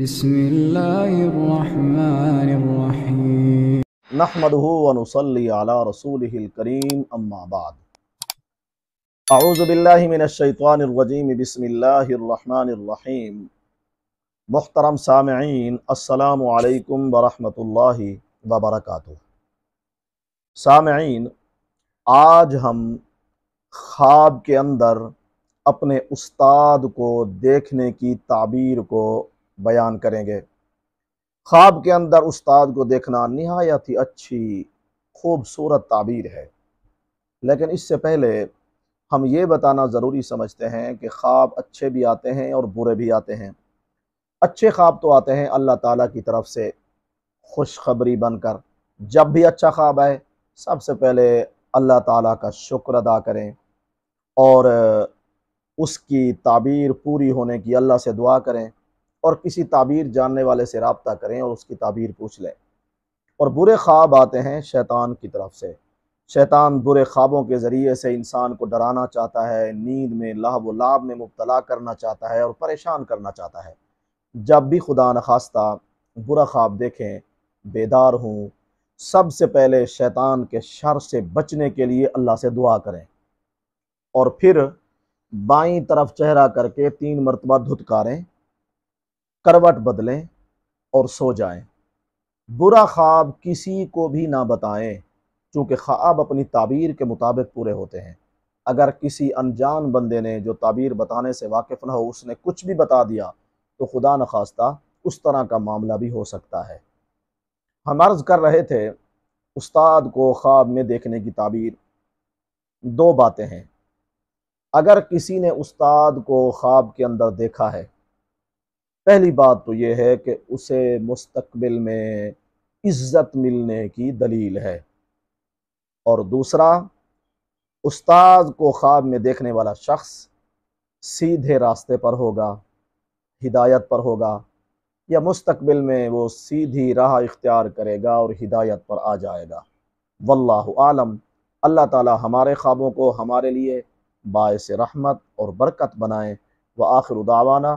بسم اللہ الرحمن الرحیم نحمده ونصلي على رسوله الكریم اما بعد اعوذ باللہ من الشیطان الرجیم بسم اللہ الرحمن الرحیم محترم سامعین السلام علیکم ورحمۃ اللہ وبرکاتہ سامعین آج ہم خواب کے اندر اپنے استاد کو دیکھنے کی تعبیر کو بیان کریں گے خواب کے اندر استاد کو دیکھنا نہایت ہی اچھی خوبصورت تعبیر ہے لیکن اس سے پہلے ہم یہ بتانا ضروری سمجھتے ہیں کہ خواب اچھے بھی آتے ہیں اور برے بھی آتے ہیں اچھے خواب تو آتے ہیں اللہ تعالیٰ کی طرف سے خوشخبری بن کر جب بھی اچھا خواب آئے سب سے پہلے اللہ تعالیٰ کا شکر ادا کریں اور اس کی تعبیر پوری ہونے کی اللہ سے دعا کریں اور کسی تعبیر جاننے والے سے رابطہ کریں اور اس کی تعبیر پوچھ لیں اور برے خواب آتے ہیں شیطان کی طرف سے شیطان برے خوابوں کے ذریعے سے انسان کو ڈرانا چاہتا ہے نیند میں لہب و لاب میں مبتلا کرنا چاہتا ہے اور پریشان کرنا چاہتا ہے جب بھی خدا نخواستہ برا خواب دیکھیں بیدار ہوں سب سے پہلے شیطان کے شر سے بچنے کے لیے اللہ سے دعا کریں اور پھر بائیں طرف چہرہ کر کے تین مرتبہ دھتکاریں کروٹ بدلیں اور سو جائیں برا خواب کسی کو بھی نہ بتائیں چونکہ خواب اپنی تعبیر کے مطابق پورے ہوتے ہیں اگر کسی انجان بندے نے جو تعبیر بتانے سے واقف نہ ہو اس نے کچھ بھی بتا دیا تو خدا نخواستہ اس طرح کا معاملہ بھی ہو سکتا ہے ہم عرض کر رہے تھے استاد کو خواب میں دیکھنے کی تعبیر دو باتیں ہیں اگر کسی نے استاد کو خواب کے اندر دیکھا ہے پہلی بات تو یہ ہے کہ اسے مستقبل میں عزت ملنے کی دلیل ہے اور دوسرا استاد کو خواب میں دیکھنے والا شخص سیدھے راستے پر ہوگا ہدایت پر ہوگا یا مستقبل میں وہ سیدھی راہ اختیار کرے گا اور ہدایت پر آ جائے گا واللہ عالم اللہ تعالی ہمارے خوابوں کو ہمارے لیے باعث رحمت اور برکت بنائیں وآخر دعوانا